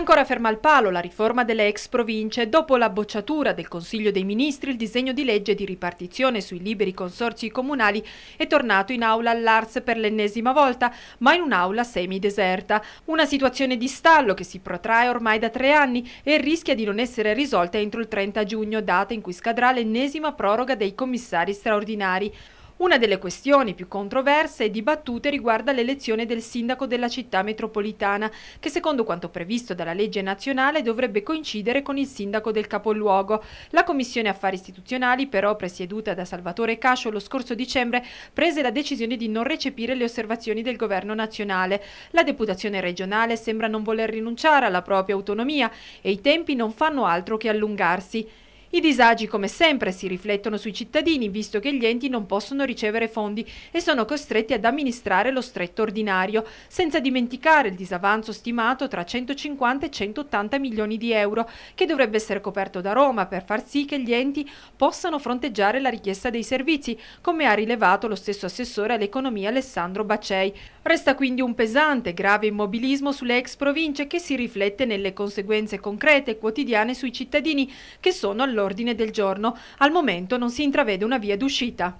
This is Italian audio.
Ancora ferma al palo la riforma delle ex province. Dopo la bocciatura del Consiglio dei Ministri, il disegno di legge di ripartizione sui liberi consorzi comunali è tornato in aula all'Ars per l'ennesima volta, ma in un'aula semideserta. Una situazione di stallo che si protrae ormai da tre anni e rischia di non essere risolta entro il 30 giugno, data in cui scadrà l'ennesima proroga dei commissari straordinari. Una delle questioni più controverse e dibattute riguarda l'elezione del sindaco della città metropolitana, che secondo quanto previsto dalla legge nazionale dovrebbe coincidere con il sindaco del capoluogo. La Commissione Affari Istituzionali, però presieduta da Salvatore Cascio lo scorso dicembre, prese la decisione di non recepire le osservazioni del governo nazionale. La deputazione regionale sembra non voler rinunciare alla propria autonomia e i tempi non fanno altro che allungarsi. I disagi come sempre si riflettono sui cittadini visto che gli enti non possono ricevere fondi e sono costretti ad amministrare lo stretto ordinario, senza dimenticare il disavanzo stimato tra 150 e 180 milioni di euro che dovrebbe essere coperto da Roma per far sì che gli enti possano fronteggiare la richiesta dei servizi, come ha rilevato lo stesso assessore all'economia Alessandro Bacei. Resta quindi un pesante, grave immobilismo sulle ex province che si riflette nelle conseguenze concrete e quotidiane sui cittadini che sono allora all'ordine del giorno, al momento non si intravede una via d'uscita.